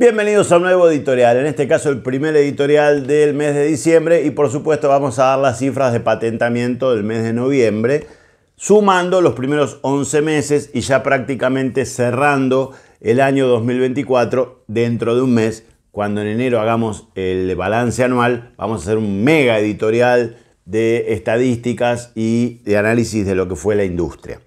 Bienvenidos a un nuevo editorial, en este caso el primer editorial del mes de diciembre y por supuesto vamos a dar las cifras de patentamiento del mes de noviembre, sumando los primeros 11 meses y ya prácticamente cerrando el año 2024 dentro de un mes, cuando en enero hagamos el balance anual, vamos a hacer un mega editorial de estadísticas y de análisis de lo que fue la industria.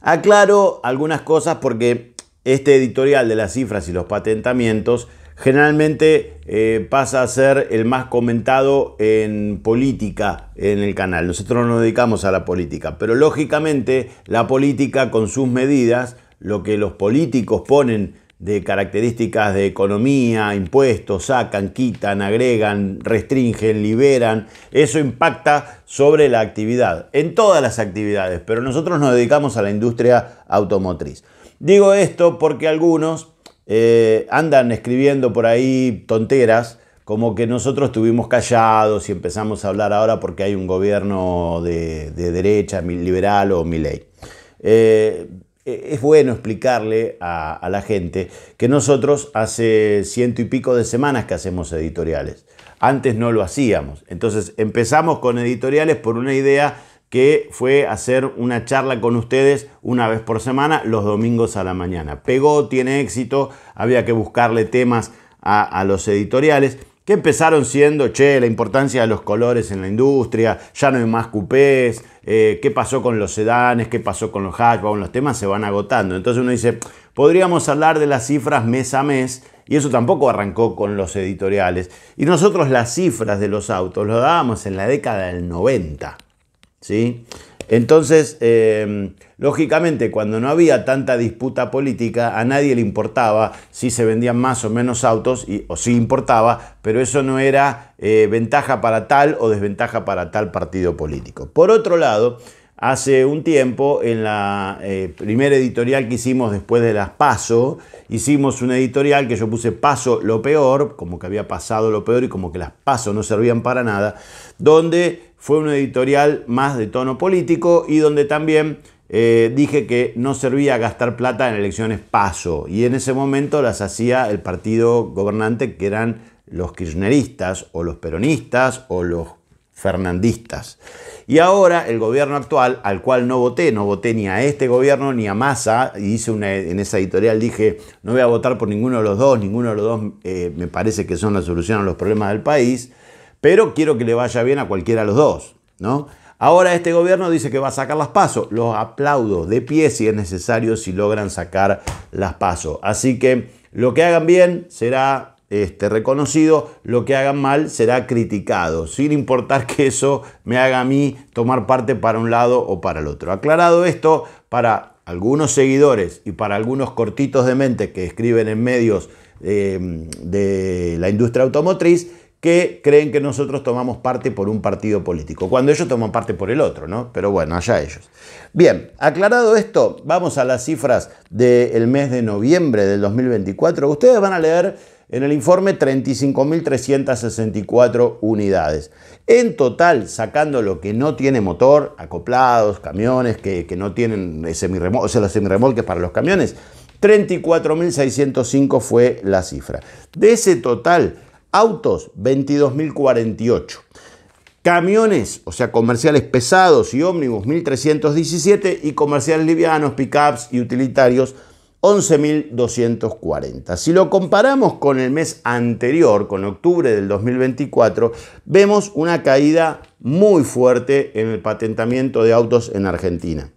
Aclaro algunas cosas porque este editorial de las cifras y los patentamientos generalmente eh, pasa a ser el más comentado en política en el canal. Nosotros no nos dedicamos a la política, pero lógicamente la política con sus medidas, lo que los políticos ponen de características de economía, impuestos, sacan, quitan, agregan, restringen, liberan, eso impacta sobre la actividad, en todas las actividades, pero nosotros nos dedicamos a la industria automotriz. Digo esto porque algunos eh, andan escribiendo por ahí tonteras, como que nosotros estuvimos callados y empezamos a hablar ahora porque hay un gobierno de, derecha, liberal o mi ley. Eh, e, es bueno explicarle a, a, la gente que nosotros hace ciento y pico de semanas que hacemos editoriales. Antes no lo hacíamos. Entonces empezamos con editoriales por una idea que fue hacer una charla con ustedes una vez por semana, los domingos a la mañana. Pegó, tiene éxito, había que buscarle temas a, los editoriales que empezaron siendo, che, la importancia de los colores en la industria, ya no hay más coupés, eh, qué pasó con los sedanes, qué pasó con los hatchbacks, los temas se van agotando. Entonces uno dice, podríamos hablar de las cifras mes a mes, y eso tampoco arrancó con los editoriales. Y nosotros las cifras de los autos lo dábamos en la década del 90. ¿sí? Entonces, eh, lógicamente, cuando no había tanta disputa política, a nadie le importaba si se vendían más o menos autos, y, o si importaba, pero eso no era eh, ventaja para tal o desventaja para tal partido político. Por otro lado, hace un tiempo, en la eh, primera editorial que hicimos después de las PASO, hicimos una editorial que yo puse PASO lo peor, como que había pasado lo peor y como que las PASO no servían para nada, donde fue una editorial más de tono político y donde también eh, dije que no servía gastar plata en elecciones paso y en ese momento las hacía el partido gobernante que eran los kirchneristas o los peronistas o los fernandistas. Y ahora el gobierno actual, al cual no voté, no voté ni a este gobierno ni a Massa, y hice en esa editorial dije, no voy a votar por ninguno de los dos, ninguno de los dos eh, me parece que son la solución a los problemas del país, pero quiero que le vaya bien a cualquiera de los dos, ¿no? Ahora este gobierno dice que va a sacar las pasos. Los aplaudo de pie si es necesario, si logran sacar las pasos. Así que lo que hagan bien será este, reconocido, lo que hagan mal será criticado, sin importar que eso me haga a mí tomar parte para un lado o para el otro. Aclarado esto, para algunos seguidores y para algunos cortitos de mente que escriben en medios eh, de la industria automotriz, que creen que nosotros tomamos parte por un partido político, cuando ellos toman parte por el otro, ¿no? Pero bueno, allá ellos. Bien, aclarado esto, vamos a las cifras del mes de noviembre del 2024. Ustedes van a leer en el informe 35.364 unidades. En total, sacando lo que no tiene motor, acoplados, camiones que, no tienen semirremolques, o sea, los semirremolques para los camiones, 34.605 fue la cifra. De ese total, Autos, 22.048. Camiones, o sea, comerciales pesados y ómnibus, 1.317. Y comerciales livianos, pickups y utilitarios, 11.240. Si lo comparamos con el mes anterior, con octubre del 2024, vemos una caída muy fuerte en el patentamiento de autos en Argentina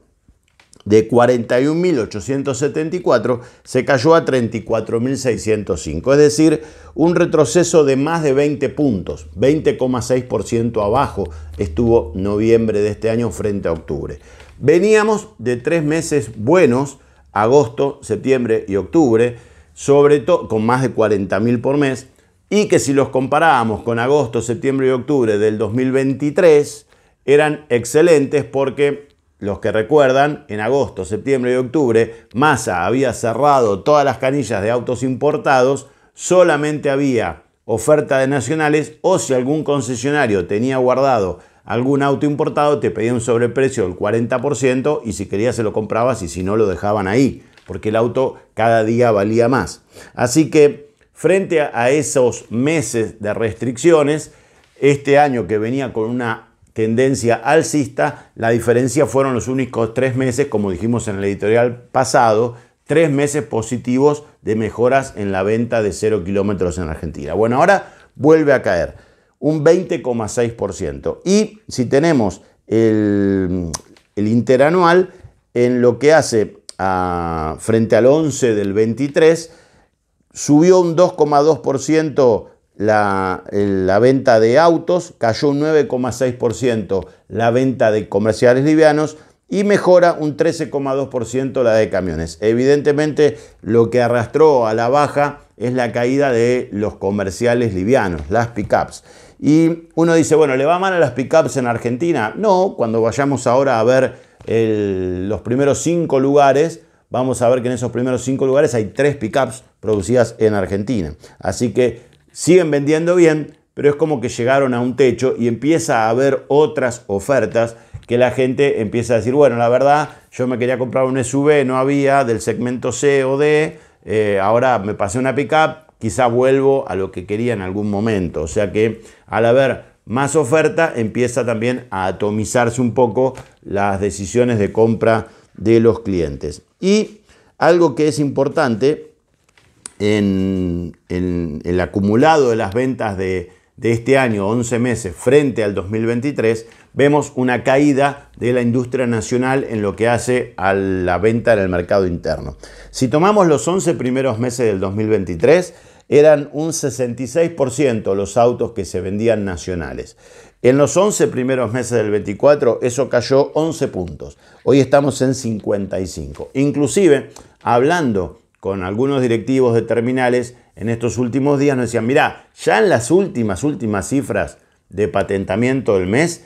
de 41.874 se cayó a 34.605, es decir, un retroceso de más de 20 puntos, 20,6% abajo estuvo noviembre de este año frente a octubre. Veníamos de tres meses buenos, agosto, septiembre y octubre, sobre todo con más de 40.000 por mes, y que si los comparábamos con agosto, septiembre y octubre del 2023, eran excelentes porque los que recuerdan, en agosto, septiembre y octubre, Massa había cerrado todas las canillas de autos importados, solamente había oferta de nacionales o si algún concesionario tenía guardado algún auto importado, te pedía un sobreprecio del 40% y si querías se lo comprabas y si no lo dejaban ahí, porque el auto cada día valía más. Así que frente a esos meses de restricciones, este año que venía con una tendencia alcista. La diferencia fueron los únicos tres meses, como dijimos en el editorial pasado, tres meses positivos de mejoras en la venta de cero kilómetros en Argentina. Bueno, ahora vuelve a caer un 20,6%. Y si tenemos el, interanual, en lo que hace frente al 11 del 23, subió un 2,2% la, venta de autos cayó un 9,6%, la venta de comerciales livianos y mejora un 13,2% la de camiones. Evidentemente lo que arrastró a la baja es la caída de los comerciales livianos, las pickups. Y uno dice, bueno, ¿le va mal a las pickups en Argentina? No, cuando vayamos ahora a ver los primeros cinco lugares, vamos a ver que en esos primeros cinco lugares hay tres pickups producidas en Argentina. Así que siguen vendiendo bien, pero es como que llegaron a un techo y empieza a haber otras ofertas que la gente empieza a decir, bueno, la verdad, yo me quería comprar un SUV, no había, del segmento C o D, eh, ahora me pasé una pickup, quizá vuelvo a lo que quería en algún momento. O sea que al haber más oferta, empieza también a atomizarse un poco las decisiones de compra de los clientes. Y algo que es importante en, el acumulado de las ventas de, de este año, 11 meses, frente al 2023, vemos una caída de la industria nacional en lo que hace a la venta en el mercado interno. Si tomamos los 11 primeros meses del 2023, eran un 66% los autos que se vendían nacionales. En los 11 primeros meses del 24 eso cayó 11 puntos. Hoy estamos en 55. Inclusive, hablando con algunos directivos de terminales en estos últimos días nos decían, mirá, ya en las últimas, últimas cifras de patentamiento del mes,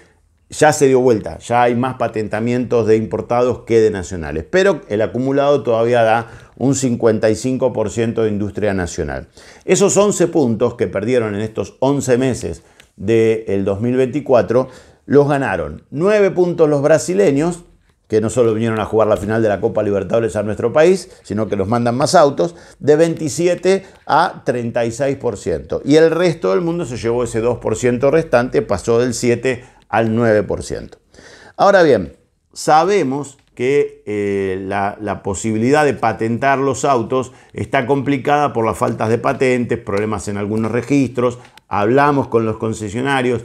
ya se dio vuelta, ya hay más patentamientos de importados que de nacionales, pero el acumulado todavía da un 55% de industria nacional. Esos 11 puntos que perdieron en estos 11 meses del 2024, los ganaron 9 puntos los brasileños, que no solo vinieron a jugar la final de la Copa Libertadores a nuestro país, sino que nos mandan más autos, de 27 a 36%. Y el resto del mundo se llevó ese 2% restante, pasó del 7 al 9%. Ahora bien, sabemos que eh, la, posibilidad de patentar los autos está complicada por las faltas de patentes, problemas en algunos registros, hablamos con los concesionarios,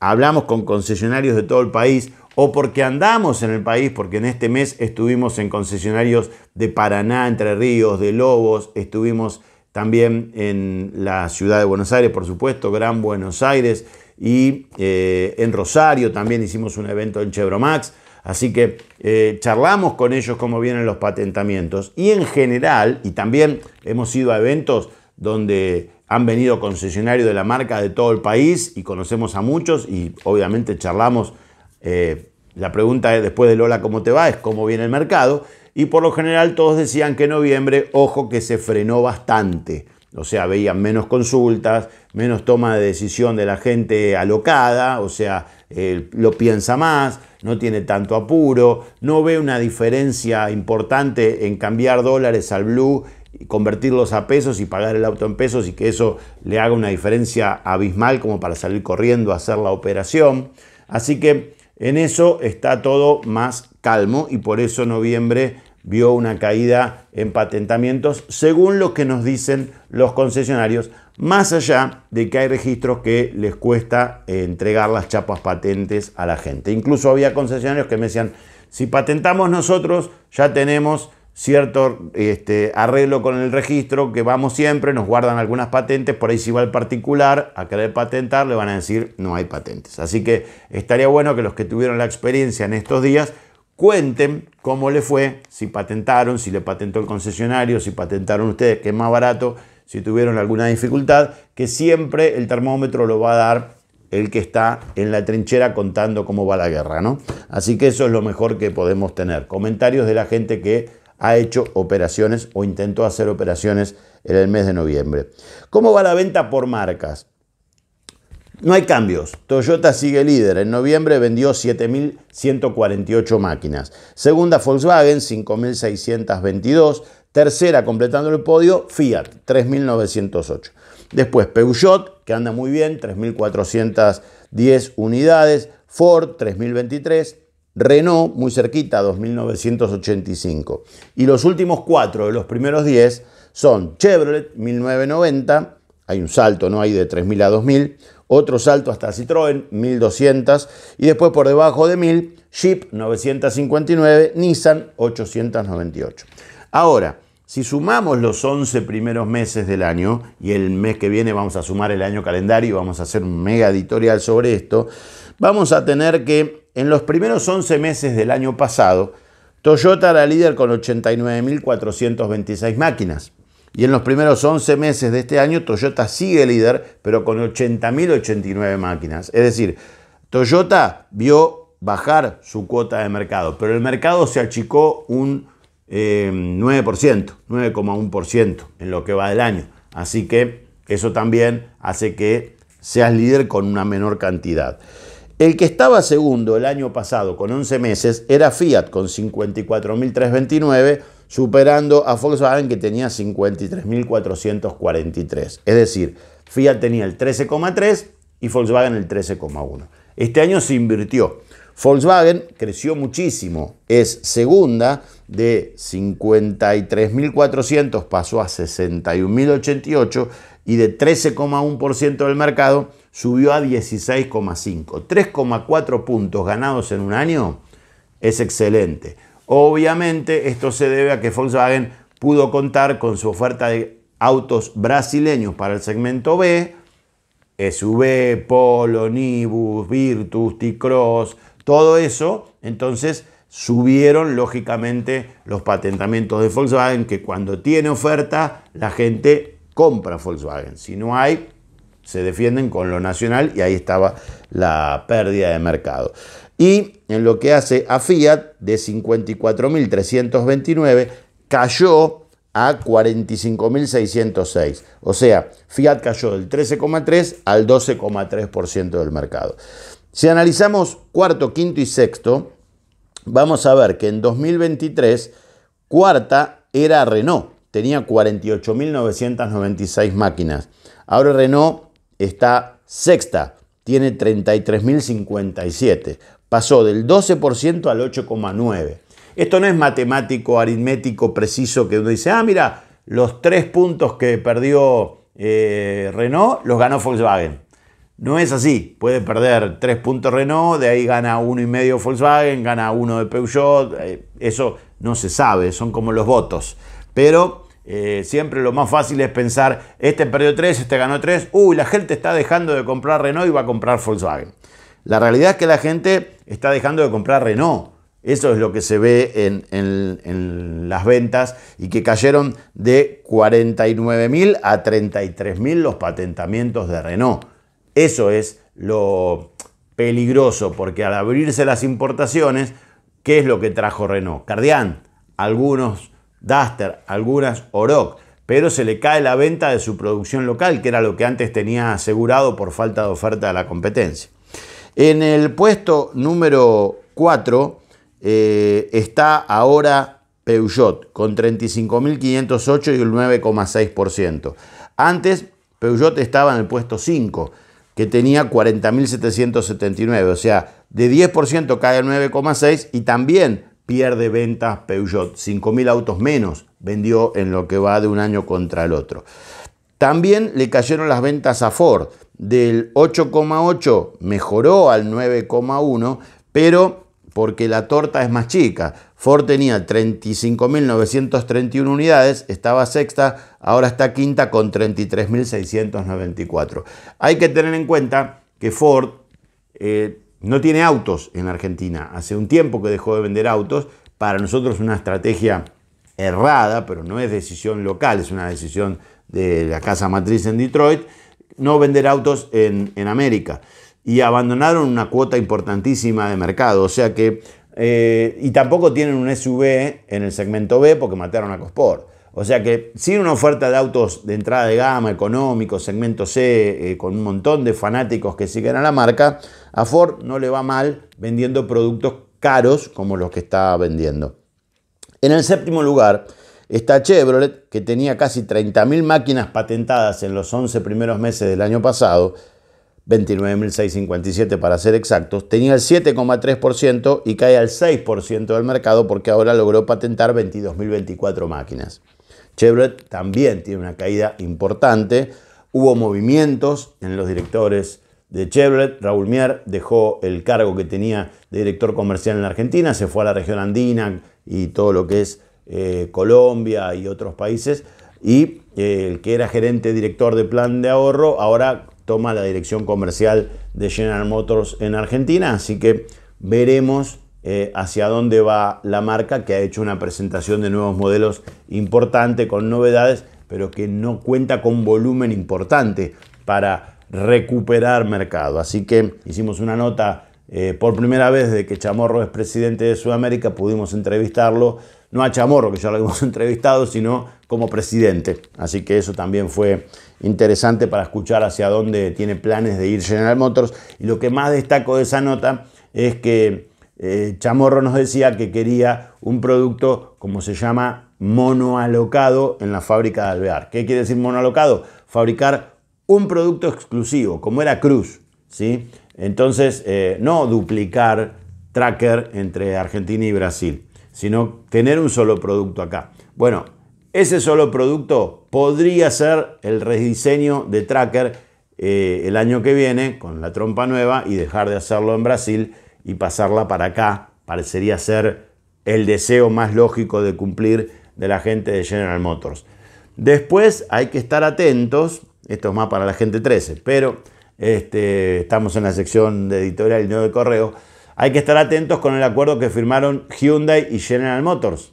hablamos con concesionarios de todo el país, o porque andamos en el país, porque en este mes estuvimos en concesionarios de Paraná, Entre Ríos, de Lobos, estuvimos también en la ciudad de Buenos Aires, por supuesto, Gran Buenos Aires, y eh, en Rosario también hicimos un evento en Chevromax. Así que eh, charlamos con ellos cómo vienen los patentamientos y en general, y también hemos ido a eventos donde han venido concesionarios de la marca de todo el país y conocemos a muchos y obviamente charlamos eh, la pregunta es, después de Lola, ¿cómo te va? Es cómo viene el mercado. Y por lo general todos decían que en noviembre, ojo, que se frenó bastante. O sea, veían menos consultas, menos toma de decisión de la gente alocada, o sea, lo piensa más, no tiene tanto apuro, no ve una diferencia importante en cambiar dólares al blue y convertirlos a pesos y pagar el auto en pesos y que eso le haga una diferencia abismal como para salir corriendo a hacer la operación. Así que en eso está todo más calmo y por eso noviembre vio una caída en patentamientos, según lo que nos dicen los concesionarios, más allá de que hay registros que les cuesta eh, entregar las chapas patentes a la gente. Incluso había concesionarios que me decían, si patentamos nosotros, ya tenemos cierto este, arreglo con el registro, que vamos siempre, nos guardan algunas patentes, por ahí si va el particular a querer patentar, le van a decir no hay patentes. Así que estaría bueno que los que tuvieron la experiencia en estos días cuenten cómo le fue, si patentaron, si le patentó el concesionario, si patentaron ustedes, que es más barato, si tuvieron alguna dificultad, que siempre el termómetro lo va a dar el que está en la trinchera contando cómo va la guerra, ¿no? Así que eso es lo mejor que podemos tener. Comentarios de la gente que ha hecho operaciones o intentó hacer operaciones en el mes de noviembre. ¿Cómo va la venta por marcas? No hay cambios. Toyota sigue líder. En noviembre vendió 7.148 máquinas. Segunda Volkswagen, 5.622. Tercera, completando el podio, Fiat, 3.908. Después Peugeot, que anda muy bien, 3.410 unidades. Ford, 3.023. Renault muy cerquita, 2.985. Y los últimos cuatro de los primeros 10 son Chevrolet, 1.990, hay un salto, ¿no? Hay de 3.000 a 2.000, otro salto hasta Citroën, 1.200, y después por debajo de 1.000, Jeep, 959, Nissan, 898. Ahora, si sumamos los 11 primeros meses del año, y el mes que viene vamos a sumar el año calendario y vamos a hacer un mega editorial sobre esto, vamos a tener que en los primeros 11 meses del año pasado, Toyota era líder con 89.426 máquinas. Y en los primeros 11 meses de este año, Toyota sigue líder, pero con 80.089 máquinas. Es decir, Toyota vio bajar su cuota de mercado, pero el mercado se achicó un 9%, eh, 9,1% en lo que va del año. Así que eso también hace que seas líder con una menor cantidad. El que estaba segundo el año pasado con 11 meses era Fiat con 54.329, superando a Volkswagen que tenía 53.443. Es decir, Fiat tenía el 13,3 y Volkswagen el 13,1. Este año se invirtió. Volkswagen creció muchísimo, es segunda de 53.400 pasó a 61.088 y de 13,1% del mercado subió a 16,5. 3,4 puntos ganados en un año es excelente. Obviamente esto se debe a que Volkswagen pudo contar con su oferta de autos brasileños para el segmento B, SUV, Polo, Nibus, Virtus, T-Cross, todo eso. Entonces subieron lógicamente los patentamientos de Volkswagen, que cuando tiene oferta la gente compra Volkswagen. Si no hay, se defienden con lo nacional y ahí estaba la pérdida de mercado. Y en lo que hace a Fiat, de 54.329 cayó a 45.606. O sea, Fiat cayó del 13,3 al 12,3% del mercado. Si analizamos cuarto, quinto y sexto, vamos a ver que en 2023, cuarta era Renault, tenía 48.996 máquinas. Ahora Renault está sexta, tiene 33.057. Pasó del 12% al 8,9%. Esto no es matemático, aritmético, preciso, que uno dice, ah, mira, los tres puntos que perdió eh, Renault los ganó Volkswagen. No es así. Puede perder tres puntos Renault, de ahí gana uno y medio Volkswagen, gana uno de Peugeot. Eh, eso no se sabe, son como los votos. Pero eh, siempre lo más fácil es pensar, este perdió 3, este ganó 3, uy, la gente está dejando de comprar Renault y va a comprar Volkswagen. La realidad es que la gente está dejando de comprar Renault. Eso es lo que se ve en, en las ventas y que cayeron de 49.000 a 33.000 los patentamientos de Renault. Eso es lo peligroso porque al abrirse las importaciones, ¿qué es lo que trajo Renault? Cardián, algunos Duster, algunas Oroc, pero se le cae la venta de su producción local, que era lo que antes tenía asegurado por falta de oferta de la competencia. En el puesto número 4 eh, está ahora Peugeot, con 35.508 y un 9,6%. Antes, Peugeot estaba en el puesto 5, que tenía 40.779, o sea, de 10% cae al 9,6 y también pierde ventas Peugeot, 5.000 autos menos vendió en lo que va de un año contra el otro. También le cayeron las ventas a Ford, del 8,8 mejoró al 9,1, pero porque la torta es más chica. Ford tenía 35.931 unidades, estaba sexta, ahora está quinta con 33.694. Hay que tener en cuenta que Ford eh, no tiene autos en Argentina. Hace un tiempo que dejó de vender autos. Para nosotros una estrategia errada, pero no es decisión local, es una decisión de la casa matriz en Detroit, no vender autos en, América. Y abandonaron una cuota importantísima de mercado. O sea que... Eh, y tampoco tienen un SUV en el segmento B porque mataron a Cospor. O sea que sin una oferta de autos de entrada de gama, económico, segmento C, eh, con un montón de fanáticos que siguen a la marca, a Ford no le va mal vendiendo productos caros como los que está vendiendo. En el séptimo lugar está Chevrolet, que tenía casi 30.000 máquinas patentadas en los 11 primeros meses del año pasado, 29.657 para ser exactos, tenía el 7,3% y cae al 6% del mercado porque ahora logró patentar 22.024 máquinas. Chevrolet también tiene una caída importante. Hubo movimientos en los directores de Chevrolet. Raúl Mier dejó el cargo que tenía de director comercial en Argentina, se fue a la región andina y todo lo que es eh, Colombia y otros países. Y eh, el que era gerente director de plan de ahorro ahora toma la dirección comercial de General Motors en Argentina. Así que veremos eh, hacia dónde va la marca, que ha hecho una presentación de nuevos modelos importante, con novedades, pero que no cuenta con volumen importante para recuperar mercado. Así que hicimos una nota eh, por primera vez de que Chamorro es presidente de Sudamérica, pudimos entrevistarlo, no a Chamorro, que ya lo hemos entrevistado, sino como presidente. Así que eso también fue interesante para escuchar hacia dónde tiene planes de ir General Motors. Y lo que más destaco de esa nota es que eh, Chamorro nos decía que quería un producto, como se llama, monoalocado en la fábrica de Alvear. ¿Qué quiere decir monoalocado? Fabricar un producto exclusivo, como era Cruz. ¿sí? Entonces, eh, no duplicar tracker entre Argentina y Brasil, sino tener un solo producto acá. Bueno, ese solo producto podría ser el rediseño de tracker eh, el año que viene con la trompa nueva y dejar de hacerlo en Brasil y pasarla para acá. Parecería ser el deseo más lógico de cumplir de la gente de General Motors. Después hay que estar atentos, esto es más para la gente 13, pero este, estamos en la sección de editorial y no de correo, hay que estar atentos con el acuerdo que firmaron Hyundai y General Motors,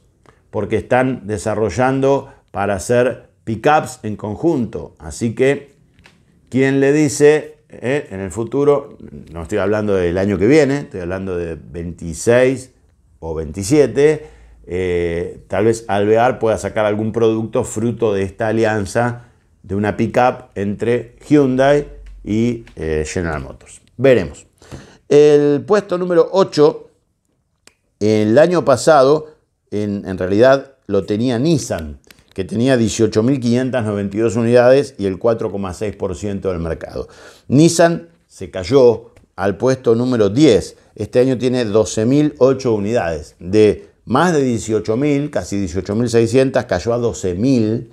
porque están desarrollando para hacer pickups en conjunto. Así que, quien le dice eh, en el futuro, no estoy hablando del año que viene, estoy hablando de 26 o 27, eh, tal vez Alvear pueda sacar algún producto fruto de esta alianza de una pickup entre Hyundai y eh, General Motors. Veremos. El puesto número 8, el año pasado, en realidad lo tenía Nissan que tenía 18.592 unidades y el 4,6% del mercado. Nissan se cayó al puesto número 10. Este año tiene 12.008 unidades. De más de 18.000, casi 18.600, cayó a 12.000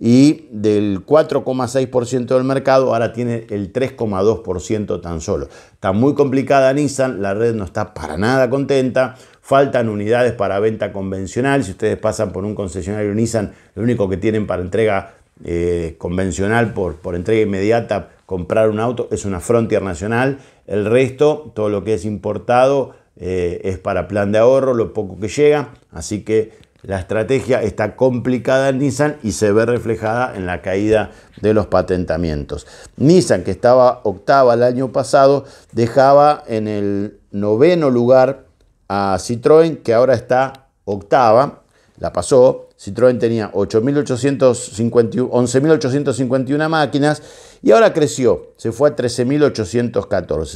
y del 4,6% del mercado ahora tiene el 3,2% tan solo. Está muy complicada Nissan, la red no está para nada contenta. Faltan unidades para venta convencional. Si ustedes pasan por un concesionario Nissan, lo único que tienen para entrega eh, convencional por, por entrega inmediata, comprar un auto, es una Frontier Nacional. El resto, todo lo que es importado, eh, es para plan de ahorro, lo poco que llega. Así que la estrategia está complicada en Nissan y se ve reflejada en la caída de los patentamientos. Nissan, que estaba octava el año pasado, dejaba en el noveno lugar a Citroën, que ahora está octava, la pasó. Citroën tenía 11.851 máquinas y ahora creció, se fue a 13.814.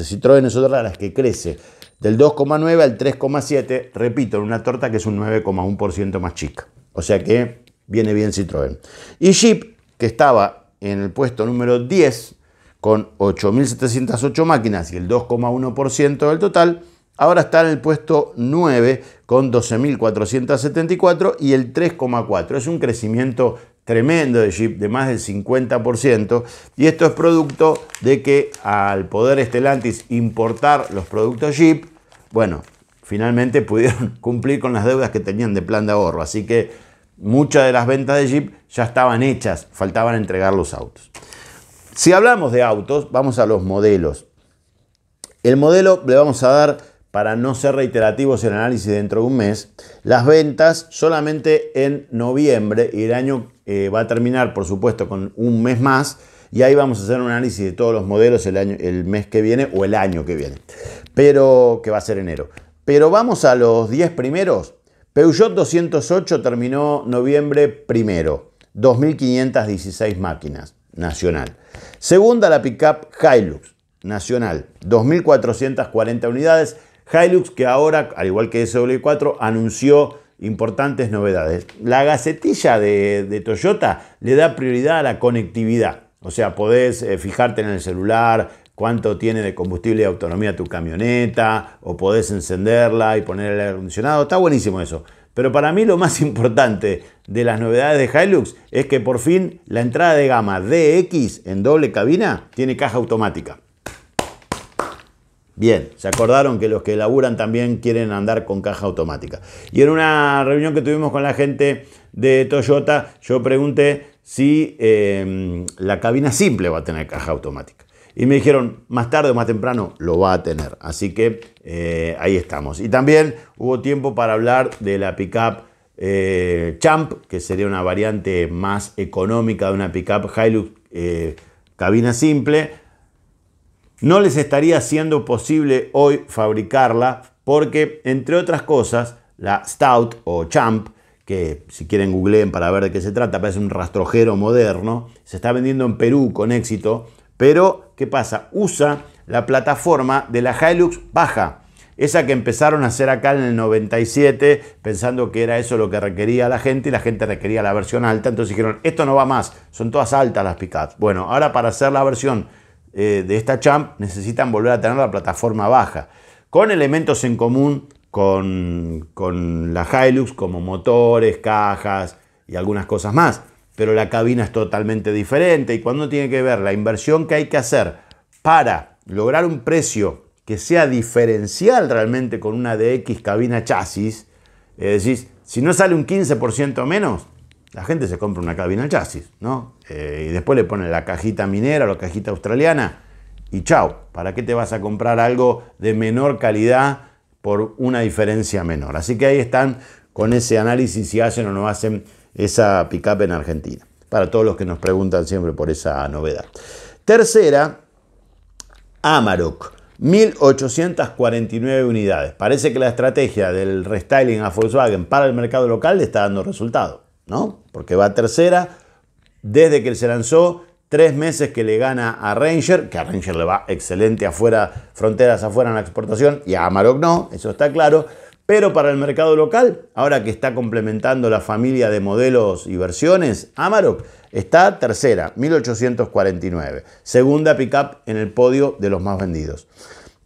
Citroën es otra de las que crece del 2,9 al 3,7, repito, en una torta que es un 9,1% más chica. O sea que viene bien Citroën. Y Jeep, que estaba en el puesto número 10 con 8.708 máquinas y el 2,1% del total, Ahora está en el puesto 9 con 12.474 y el 3,4. Es un crecimiento tremendo de Jeep, de más del 50%, y esto es producto de que al poder Estelantis importar los productos Jeep, bueno, finalmente pudieron cumplir con las deudas que tenían de plan de ahorro, así que muchas de las ventas de Jeep ya estaban hechas, faltaban entregar los autos. Si hablamos de autos, vamos a los modelos. El modelo le vamos a dar para no ser reiterativos en el análisis dentro de un mes, las ventas solamente en noviembre y el año eh, va a terminar, por supuesto, con un mes más. Y ahí vamos a hacer un análisis de todos los modelos el, año, el mes que viene o el año que viene, pero que va a ser enero. Pero vamos a los 10 primeros. Peugeot 208 terminó noviembre primero, 2.516 máquinas, nacional. Segunda la pickup Hilux, nacional, 2.440 unidades. Hilux, que ahora, al igual que SW4, anunció importantes novedades. La gacetilla de, Toyota le da prioridad a la conectividad. O sea, podés eh, fijarte en el celular, cuánto tiene de combustible y autonomía tu camioneta, o podés encenderla y poner el aire acondicionado. Está buenísimo eso. Pero para mí lo más importante de las novedades de Hilux es que por fin la entrada de gama DX en doble cabina tiene caja automática. Bien, se acordaron que los que laburan también quieren andar con caja automática. Y en una reunión que tuvimos con la gente de Toyota, yo pregunté si em, la cabina simple va a tener caja automática. Y me dijeron, más tarde o más temprano lo va a tener. Así que eh, ahí estamos. Y también hubo tiempo para hablar de la pickup eh, Champ, que sería una variante más económica de una pickup Hilux eh, cabina simple no les estaría siendo posible hoy fabricarla porque, entre otras cosas, la Stout o Champ, que si quieren googleen para ver de qué se trata, parece un rastrojero moderno, se está vendiendo en Perú con éxito, pero ¿qué pasa? Usa la plataforma de la Hilux baja, esa que empezaron a hacer acá en el 97, pensando que era eso lo que requería la gente y la gente requería la versión alta, entonces dijeron, esto no va más, son todas altas las pickups. Bueno, ahora para hacer la versión eh, de esta champ necesitan volver a tener la plataforma baja, con elementos en común con, con la Hilux, como motores, cajas y algunas cosas más. Pero la cabina es totalmente diferente y cuando tiene que ver la inversión que hay que hacer para lograr un precio que sea diferencial realmente con una DX cabina chasis, es decir, si no sale un 15% menos, la gente se compra una cabina al chasis, ¿no? Eh, y después le pone la cajita minera o la cajita australiana y chao. ¿Para qué te vas a comprar algo de menor calidad por una diferencia menor? Así que ahí están con ese análisis si hacen o no hacen esa pickup en Argentina. Para todos los que nos preguntan siempre por esa novedad. Tercera, Amarok. 1849 unidades. Parece que la estrategia del restyling a Volkswagen para el mercado local le está dando resultados. ¿no? Porque va tercera. Desde que se lanzó, tres meses que le gana a Ranger, que a Ranger le va excelente afuera, fronteras afuera en la exportación, y a Amarok no, eso está claro. Pero para el mercado local, ahora que está complementando la familia de modelos y versiones, Amarok está tercera, 1849. Segunda pickup en el podio de los más vendidos.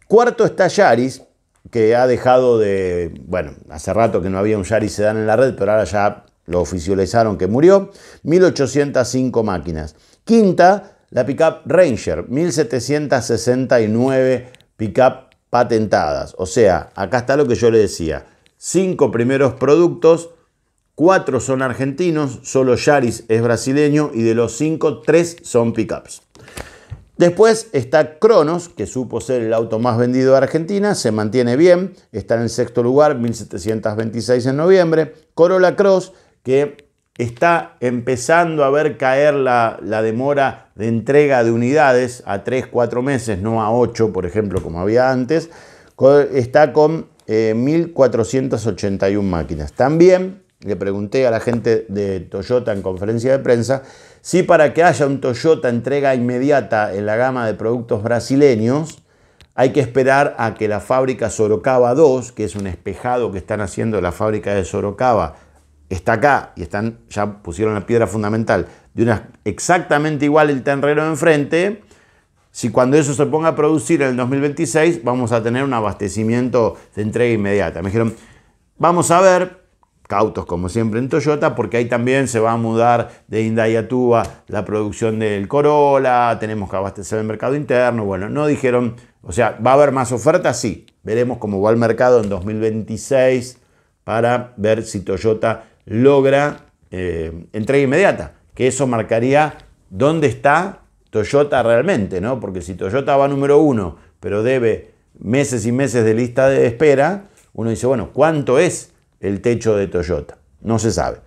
Cuarto está Yaris, que ha dejado de. Bueno, hace rato que no había un Yaris Sedan en la red, pero ahora ya lo oficializaron que murió, 1805 máquinas. Quinta, la pickup Ranger, 1769 pickup patentadas. O sea, acá está lo que yo le decía. Cinco primeros productos, cuatro son argentinos, solo Yaris es brasileño y de los cinco, tres son pickups. Después está Cronos, que supo ser el auto más vendido de Argentina, se mantiene bien, está en sexto lugar, 1726 en noviembre. Corolla Cross, que está empezando a ver caer la, demora de entrega de unidades a 3, 4 meses, no a 8, por ejemplo, como había antes, está con 1.481 eh, máquinas. También le pregunté a la gente de Toyota en conferencia de prensa si para que haya un Toyota entrega inmediata en la gama de productos brasileños, hay que esperar a que la fábrica Sorocaba 2, que es un espejado que están haciendo la fábrica de Sorocaba está acá y están, ya pusieron la piedra fundamental de exactamente igual el terreno enfrente, si cuando eso se ponga a producir en el 2026 vamos a tener un abastecimiento de entrega inmediata. Me dijeron, vamos a ver, cautos como siempre en Toyota, porque ahí también se va a mudar de Indaiatuba la producción del Corolla, tenemos que abastecer el mercado interno, bueno, no dijeron, o sea, ¿va a haber más ofertas? Sí, veremos cómo va el mercado en 2026 para ver si Toyota logra eh, entrega inmediata, que eso marcaría dónde está Toyota realmente, ¿no? Porque si Toyota va número uno, pero debe meses y meses de lista de espera, uno dice, bueno, ¿cuánto es el techo de Toyota? No se sabe.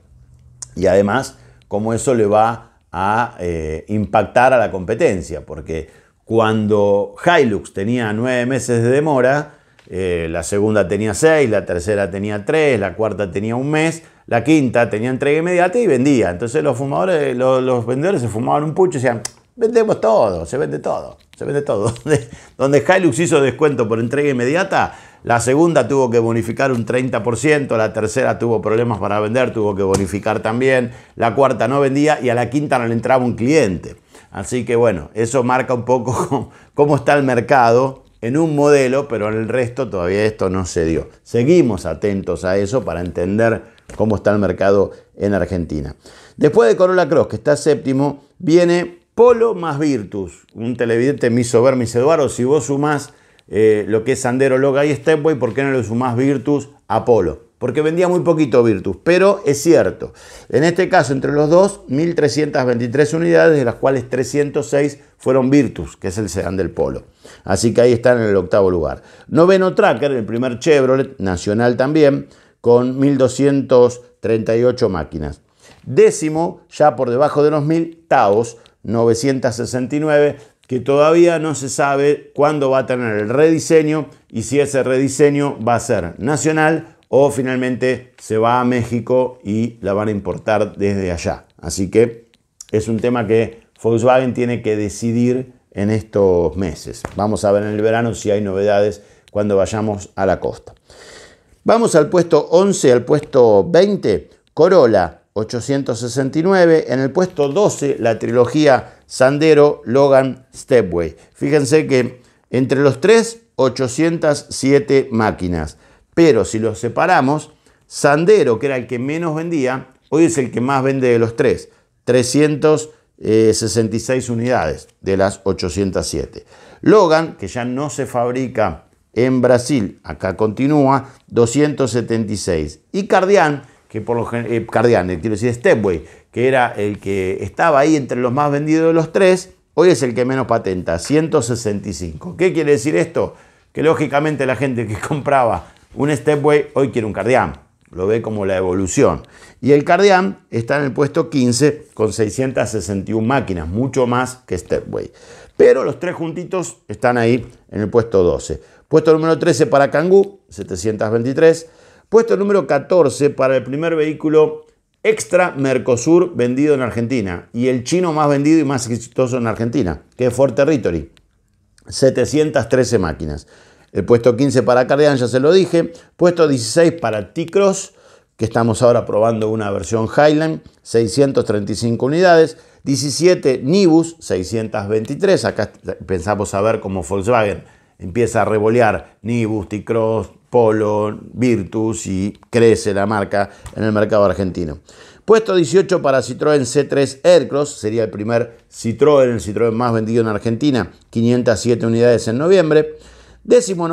Y además, cómo eso le va a eh, impactar a la competencia, porque cuando Hilux tenía nueve meses de demora, eh, la segunda tenía seis, la tercera tenía tres, la cuarta tenía un mes, la quinta tenía entrega inmediata y vendía. Entonces los fumadores, los, vendedores se fumaban un pucho y decían, vendemos todo, se vende todo, se vende todo. Donde, donde Hilux hizo descuento por entrega inmediata, la segunda tuvo que bonificar un 30%, la tercera tuvo problemas para vender, tuvo que bonificar también, la cuarta no vendía y a la quinta no le entraba un cliente. Así que bueno, eso marca un poco cómo está el mercado en un modelo, pero en el resto todavía esto no se dio. Seguimos atentos a eso para entender cómo está el mercado en Argentina. Después de Corolla Cross, que está séptimo, viene Polo más Virtus. Un televidente me hizo ver, me dice, Eduardo, si vos sumás eh, lo que es Sandero, Loga y Stepway, ¿por qué no le sumás Virtus a Polo? Porque vendía muy poquito Virtus, pero es cierto. En este caso, entre los dos, 1.323 unidades, de las cuales 306 fueron Virtus, que es el sedán del Polo. Así que ahí están en el octavo lugar. Noveno Tracker, el primer Chevrolet nacional también, con 1.238 máquinas. Décimo, ya por debajo de los 1.000, Taos, 969, que todavía no se sabe cuándo va a tener el rediseño y si ese rediseño va a ser nacional o finalmente se va a México y la van a importar desde allá. Así que es un tema que Volkswagen tiene que decidir en estos meses. Vamos a ver en el verano si hay novedades cuando vayamos a la costa. Vamos al puesto 11, al puesto 20, Corolla 869. En el puesto 12, la trilogía Sandero, Logan, Stepway. Fíjense que entre los tres, 807 máquinas. Pero si los separamos, Sandero, que era el que menos vendía, hoy es el que más vende de los tres. 300 66 eh, unidades de las 807. Logan, que ya no se fabrica en Brasil, acá continúa, 276. Y Cardián, que por lo general, eh, Cardian, eh, quiero decir Stepway, que era el que estaba ahí entre los más vendidos de los tres, hoy es el que menos patenta, 165. ¿Qué quiere decir esto? Que lógicamente la gente que compraba un Stepway hoy quiere un Cardián lo ve como la evolución. Y el Cardian está en el puesto 15 con 661 máquinas, mucho más que Stepway. Pero los tres juntitos están ahí en el puesto 12. Puesto número 13 para Kangoo, 723. Puesto número 14 para el primer vehículo extra Mercosur vendido en Argentina y el chino más vendido y más exitoso en Argentina, que es Ford Territory, 713 máquinas. El puesto 15 para Cardian, ya se lo dije. Puesto 16 para T-Cross, que estamos ahora probando una versión Highland, 635 unidades. 17 Nibus, 623. Acá pensamos saber cómo Volkswagen empieza a revolear Nibus, T-Cross, Polo, Virtus y crece la marca en el mercado argentino. Puesto 18 para Citroën C3 Aircross, sería el primer Citroën, el Citroën más vendido en Argentina, 507 unidades en noviembre. Décimo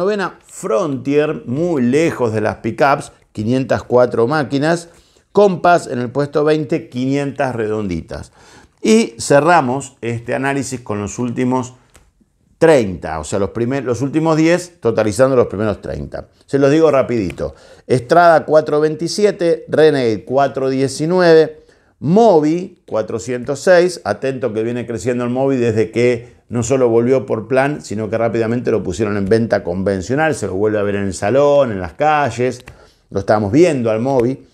Frontier, muy lejos de las pickups, 504 máquinas. Compass en el puesto 20, 500 redonditas. Y cerramos este análisis con los últimos 30, o sea, los, los últimos 10, totalizando los primeros 30. Se los digo rapidito. Estrada 427, Renegade 419, Mobi 406, atento que viene creciendo el Mobi desde que no solo volvió por plan, sino que rápidamente lo pusieron en venta convencional, se lo vuelve a ver en el salón, en las calles, lo estábamos viendo al móvil: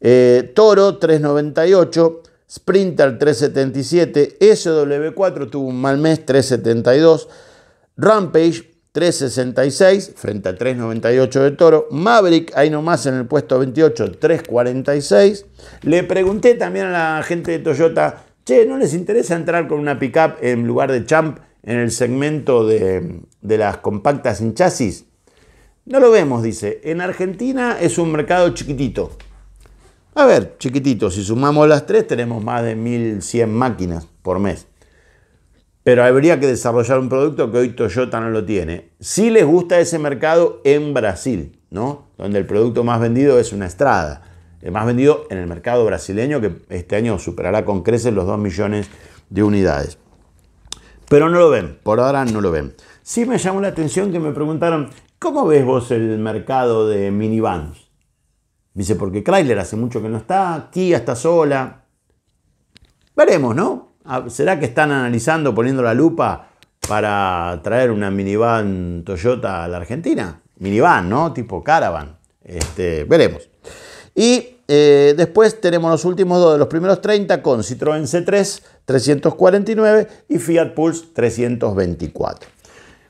eh, Toro 398, Sprinter 377, SW4 tuvo un mal mes 372, Rampage 366 frente a 398 de Toro, Maverick ahí nomás en el puesto 28 346. Le pregunté también a la gente de Toyota Che, ¿no les interesa entrar con una pickup en lugar de Champ en el segmento de, las compactas sin chasis? No lo vemos, dice. En Argentina es un mercado chiquitito. A ver, chiquitito, si sumamos las tres tenemos más de 1.100 máquinas por mes. Pero habría que desarrollar un producto que hoy Toyota no lo tiene. Si les gusta ese mercado en Brasil, ¿no? Donde el producto más vendido es una Estrada el eh, más vendido en el mercado brasileño, que este año superará con creces los 2 millones de unidades. Pero no lo ven, por ahora no lo ven. Sí me llamó la atención que me preguntaron, ¿cómo ves vos el mercado de minivans? Dice, porque Chrysler hace mucho que no está, Kia está sola. Veremos, ¿no? Ah, ¿Será que están analizando, poniendo la lupa para traer una minivan Toyota a la Argentina? Minivan, ¿no? Tipo caravan. Este, veremos. Y eh, después tenemos los últimos dos de los primeros 30 con Citroën C3 349 y Fiat Pulse 324.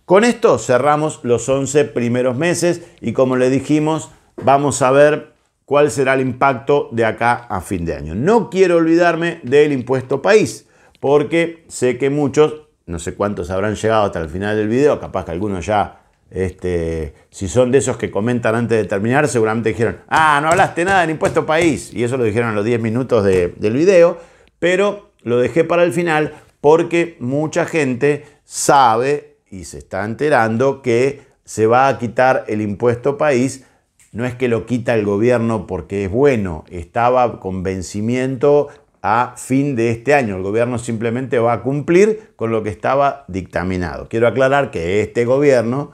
Con esto cerramos los 11 primeros meses y como le dijimos, vamos a ver cuál será el impacto de acá a fin de año. No quiero olvidarme del impuesto país, porque sé que muchos, no sé cuántos habrán llegado hasta el final del video, capaz que algunos ya este, si son de esos que comentan antes de terminar, seguramente dijeron, ah, no hablaste nada del impuesto país. Y eso lo dijeron a los 10 minutos del video, pero lo dejé para el final porque mucha gente sabe y se está enterando que se va a quitar el impuesto país. No es que lo quita el gobierno porque es bueno, estaba con vencimiento a fin de este año. El gobierno simplemente va a cumplir con lo que estaba dictaminado. Quiero aclarar que este gobierno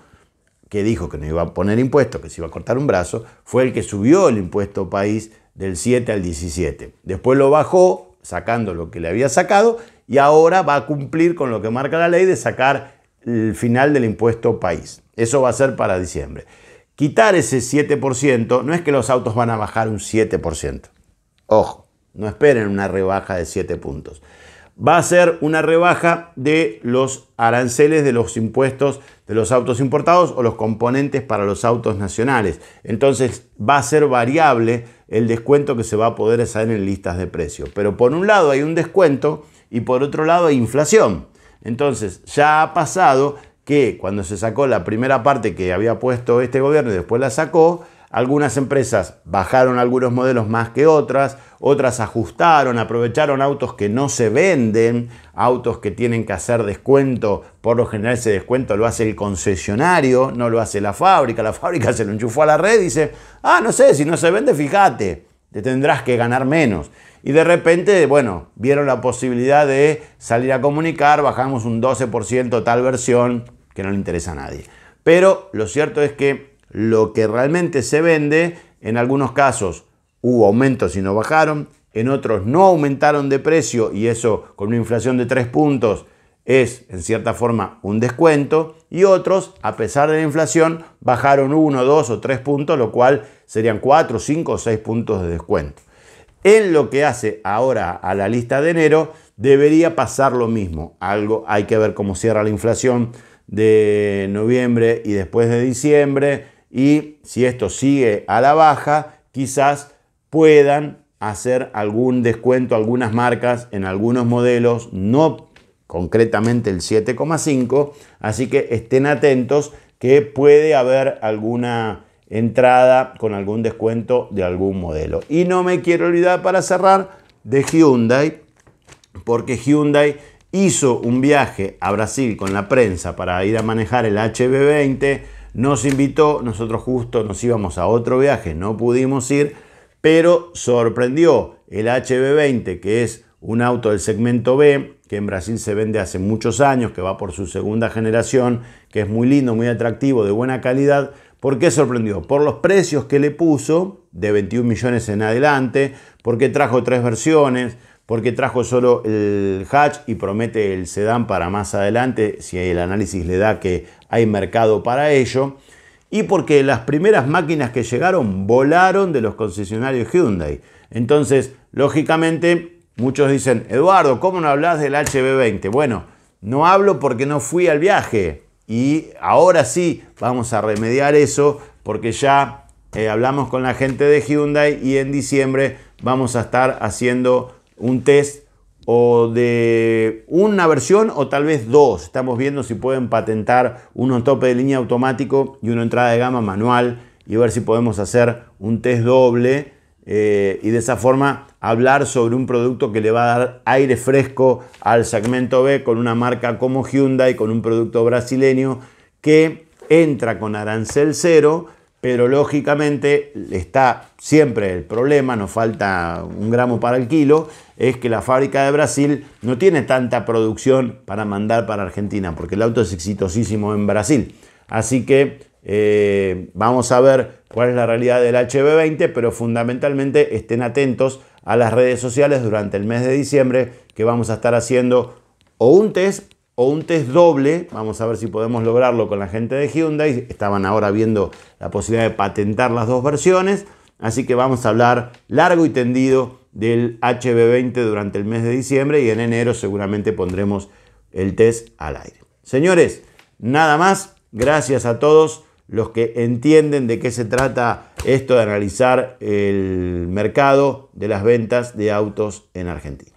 que dijo que no iba a poner impuestos, que se iba a cortar un brazo, fue el que subió el impuesto país del 7 al 17. Después lo bajó, sacando lo que le había sacado, y ahora va a cumplir con lo que marca la ley de sacar el final del impuesto país. Eso va a ser para diciembre. Quitar ese 7% no es que los autos van a bajar un 7%. Ojo, no esperen una rebaja de 7 puntos va a ser una rebaja de los aranceles de los impuestos de los autos importados o los componentes para los autos nacionales. Entonces va a ser variable el descuento que se va a poder hacer en listas de precios. Pero por un lado hay un descuento y por otro lado hay inflación. Entonces ya ha pasado que cuando se sacó la primera parte que había puesto este gobierno y después la sacó, algunas empresas bajaron algunos modelos más que otras, otras ajustaron, aprovecharon autos que no se venden, autos que tienen que hacer descuento, por lo general ese descuento lo hace el concesionario, no lo hace la fábrica, la fábrica se lo enchufó a la red y dice, ah, no sé, si no se vende, fíjate, te tendrás que ganar menos. Y de repente, bueno, vieron la posibilidad de salir a comunicar, bajamos un 12% tal versión que no le interesa a nadie. Pero lo cierto es que lo que realmente se vende, en algunos casos hubo aumentos y no bajaron, en otros no aumentaron de precio y eso con una inflación de 3 puntos es en cierta forma un descuento y otros, a pesar de la inflación, bajaron 1, 2 o 3 puntos, lo cual serían 4, 5 o 6 puntos de descuento. En lo que hace ahora a la lista de enero, debería pasar lo mismo. Algo hay que ver cómo cierra la inflación de noviembre y después de diciembre y si esto sigue a la baja, quizás puedan hacer algún descuento algunas marcas en algunos modelos, no concretamente el 7,5, así que estén atentos que puede haber alguna entrada con algún descuento de algún modelo. Y no me quiero olvidar para cerrar de Hyundai, porque Hyundai hizo un viaje a Brasil con la prensa para ir a manejar el HB20, nos invitó, nosotros justo nos íbamos a otro viaje, no pudimos ir, pero sorprendió el HB20, que es un auto del segmento B, que en Brasil se vende hace muchos años, que va por su segunda generación, que es muy lindo, muy atractivo, de buena calidad. ¿Por qué sorprendió? Por los precios que le puso, de 21 millones en adelante, porque trajo tres versiones, porque trajo solo el hatch y promete el sedán para más adelante, si el análisis le da que hay mercado para ello, y porque las primeras máquinas que llegaron volaron de los concesionarios Hyundai. Entonces, lógicamente, muchos dicen, Eduardo, ¿cómo no hablas del HB20? Bueno, no hablo porque no fui al viaje, y ahora sí vamos a remediar eso porque ya eh, hablamos con la gente de Hyundai y en diciembre vamos a estar haciendo un test o de una versión o tal vez dos. Estamos viendo si pueden patentar uno tope de línea automático y una entrada de gama manual y ver si podemos hacer un test doble eh, y de esa forma hablar sobre un producto que le va a dar aire fresco al segmento B con una marca como Hyundai, con un producto brasileño que entra con arancel cero, pero lógicamente está siempre el problema, nos falta un gramo para el kilo, es que la fábrica de Brasil no tiene tanta producción para mandar para Argentina, porque el auto es exitosísimo en Brasil. Así que eh, vamos a ver cuál es la realidad del HB20, pero fundamentalmente estén atentos a las redes sociales durante el mes de diciembre que vamos a estar haciendo o un test un test doble, vamos a ver si podemos lograrlo con la gente de Hyundai, estaban ahora viendo la posibilidad de patentar las dos versiones, así que vamos a hablar largo y tendido del HB20 durante el mes de diciembre y en enero seguramente pondremos el test al aire. Señores, nada más, gracias a todos los que entienden de qué se trata esto de analizar el mercado de las ventas de autos en Argentina.